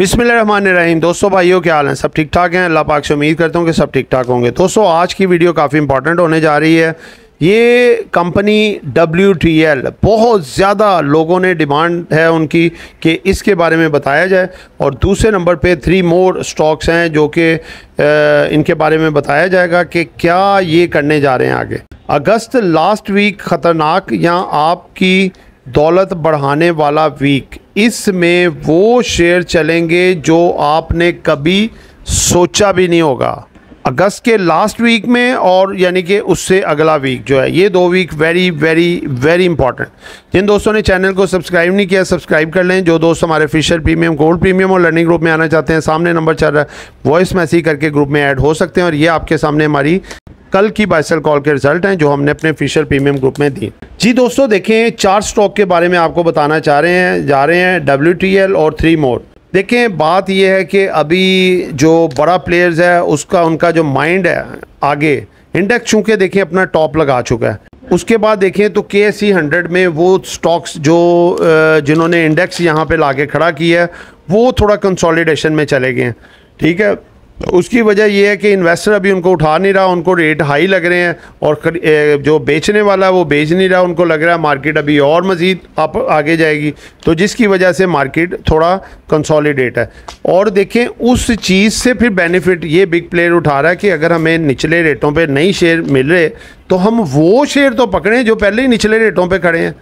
रहीम दोस्तों भाइयों क्या हाल है सब ठीक ठाक हैं अल्लाह पाक से उम्मीद करता हूँ कि सब ठीक ठाक होंगे दोस्तों आज की वीडियो काफ़ी इंपॉर्टेंट होने जा रही है ये कंपनी डब्ल्यू टी एल बहुत ज़्यादा लोगों ने डिमांड है उनकी कि इसके बारे में बताया जाए और दूसरे नंबर पे थ्री मोर स्टॉक्स हैं जो कि इनके बारे में बताया जाएगा कि क्या ये करने जा रहे हैं आगे अगस्त लास्ट वीक ख़तरनाक या आपकी दौलत बढ़ाने वाला वीक इसमें वो शेयर चलेंगे जो आपने कभी सोचा भी नहीं होगा अगस्त के लास्ट वीक में और यानी कि उससे अगला वीक जो है ये दो week very very very important जिन दोस्तों ने चैनल को सब्सक्राइब नहीं किया सब्सक्राइब कर लें जो दोस्त हमारे फिशर प्रीमियम गोल्ड प्रीमियम और लर्निंग ग्रुप में आना चाहते हैं सामने नंबर चल रहा है वॉइस मैसेज करके ग्रुप में ऐड हो सकते हैं और ये आपके सामने हमारी कल की बाइसल कॉल के रिजल्ट हैं जो हमने अपने फिशर प्रीमियम ग्रुप में दी जी दोस्तों देखें चार स्टॉक के बारे में आपको बताना चाह रहे हैं जा रहे हैं डब्ल्यू और थ्री मोर देखें बात यह है कि अभी जो बड़ा प्लेयर्स है उसका उनका जो माइंड है आगे इंडेक्स चूँकि देखें अपना टॉप लगा चुका है उसके बाद देखें तो के एस सी हंड्रेड में वो स्टॉक्स जो जिन्होंने इंडेक्स यहाँ पे लाके खड़ा किया है वो थोड़ा कंसोलिडेशन में चले गए ठीक है उसकी वजह यह है कि इन्वेस्टर अभी उनको उठा नहीं रहा उनको रेट हाई लग रहे हैं और जो बेचने वाला है वो बेच नहीं रहा उनको लग रहा है मार्केट अभी और मज़ीद आप आगे जाएगी तो जिसकी वजह से मार्केट थोड़ा कंसोलिडेट है और देखें उस चीज़ से फिर बेनिफिट ये बिग प्लेयर उठा रहा है कि अगर हमें निचले रेटों पर नई शेयर मिल रहे तो हम वो शेयर तो पकड़ें जो पहले ही निचले रेटों पर खड़े हैं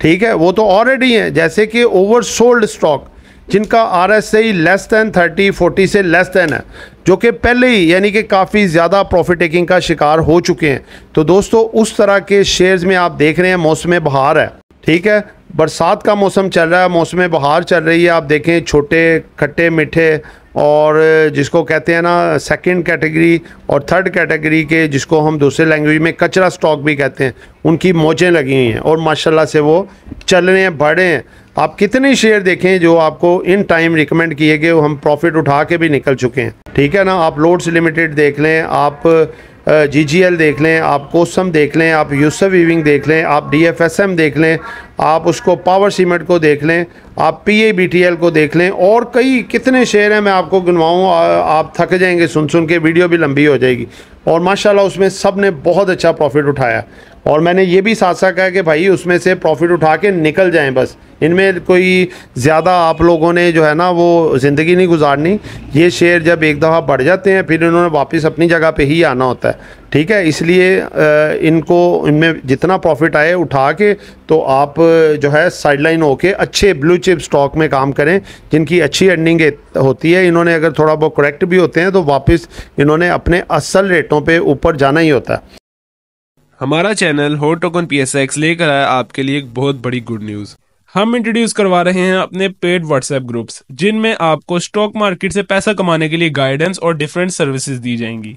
ठीक है वो तो ऑलरेडी हैं जैसे कि ओवर सोल्ड स्टॉक जिनका R S I less than thirty forty से लेस दैन है जो कि पहले ही यानी कि काफ़ी ज़्यादा प्रॉफिट टेकिंग का शिकार हो चुके हैं तो दोस्तों उस तरह के शेयर्स में आप देख रहे हैं मौसम बहार है ठीक है बरसात का मौसम चल रहा है मौसम बहार चल रही है आप देखें छोटे खट्टे मीठे और जिसको कहते हैं ना सेकंड कैटेगरी और थर्ड कैटेगरी के जिसको हम दूसरे लैंग्वेज में कचरा स्टॉक भी कहते हैं उनकी मोचें लगी हुई हैं और माशाल्लाह से वो चल रहे हैं बढ़े हैं आप कितने शेयर देखें जो आपको इन टाइम रिकमेंड किए गए हम प्रॉफिट उठा के भी निकल चुके हैं ठीक है ना आप लोड्स लिमिटेड देख लें आप जीजीएल देख लें आप कोसम देख लें आप यूसफ वीविंग देख लें आप डीएफएसएम देख लें आप उसको पावर सीमेंट को देख लें आप पीएबीटीएल को देख लें और कई कितने शेयर हैं मैं आपको गिनवाऊँ आप थक जाएंगे सुन सुन के वीडियो भी लंबी हो जाएगी और माशाल्लाह उसमें सब ने बहुत अच्छा प्रॉफिट उठाया और मैंने ये भी साथ साथ कहा कि भाई उसमें से प्रॉफिट उठा के निकल जाएं बस इनमें कोई ज़्यादा आप लोगों ने जो है ना वो ज़िंदगी नहीं गुजारनी ये शेयर जब एक दफ़ा बढ़ जाते हैं फिर इन्होंने वापस अपनी जगह पे ही आना होता है ठीक है इसलिए इनको इनमें जितना प्रॉफिट आए उठा के तो आप जो है साइडलाइन होके अच्छे ब्लू चिप स्टॉक में काम करें जिनकी अच्छी अर्निंग होती है इन्होंने अगर थोड़ा बहुत करेक्ट भी होते हैं तो वापस इन्होंने अपने असल रेटों पे ऊपर जाना ही होता है हमारा चैनल हो टोकन पी लेकर आया आपके लिए एक बहुत बड़ी गुड न्यूज़ हम इंट्रोड्यूस करवा रहे हैं अपने पेड व्हाट्सएप ग्रुप्स जिनमें आपको स्टॉक मार्केट से पैसा कमाने के लिए गाइडेंस और डिफरेंट सर्विसेज दी जाएंगी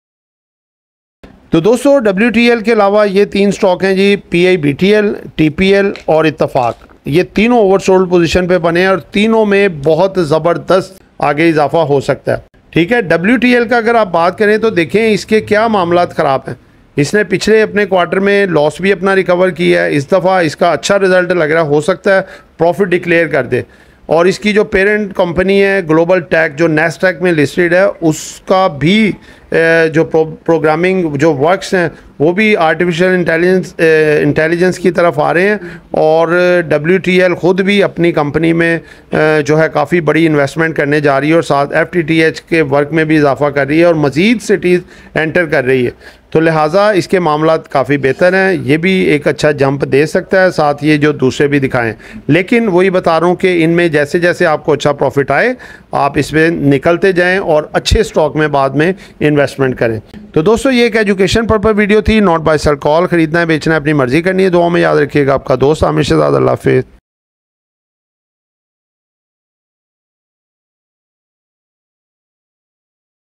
तो दोस्तों डब्ल्यू के अलावा ये तीन स्टॉक हैं G P I B T L L T P और इतफाक़ ये तीनों ओवरसोल्ड पोजीशन पे बने हैं और तीनों में बहुत ज़बरदस्त आगे इजाफा हो सकता है ठीक है डब्ल्यू का अगर आप बात करें तो देखें इसके क्या मामला ख़राब हैं इसने पिछले अपने क्वार्टर में लॉस भी अपना रिकवर किया है इस दफ़ा इसका अच्छा रिजल्ट लग रहा हो सकता है प्रॉफिट डिक्लेयर कर दे और इसकी जो पेरेंट कंपनी है ग्लोबल टैक जो नेस्टैक में लिस्टेड है उसका भी जो प्रो, प्रोग्रामिंग जो वर्क्स हैं वो भी आर्टिफिशियल इंटेलिजेंस इंटेलिजेंस की तरफ आ रहे हैं और डब्ल्यू ख़ुद भी अपनी कंपनी में जो है काफ़ी बड़ी इन्वेस्टमेंट करने जा रही है और साथ एफ के वर्क में भी इजाफा कर रही है और मज़ीद सिटीज़ एंटर कर रही है तो लिहाजा इसके मामला काफ़ी बेहतर हैं ये भी एक अच्छा जंप दे सकता है साथ ये जो दूसरे भी दिखाएं लेकिन वही बता रहा हूँ कि इनमें जैसे जैसे आपको अच्छा प्रॉफिट आए आप इसमें निकलते जाएं और अच्छे स्टॉक में बाद में इन्वेस्टमेंट करें तो दोस्तों ये एक एजुकेशन पर वीडियो थी नॉट बाय सर कॉल ख़रीदना है बेचना है अपनी मर्ज़ी करनी है दुआ में याद रखिएगा आपका दोस्त आमिर शहजाद हाफिज़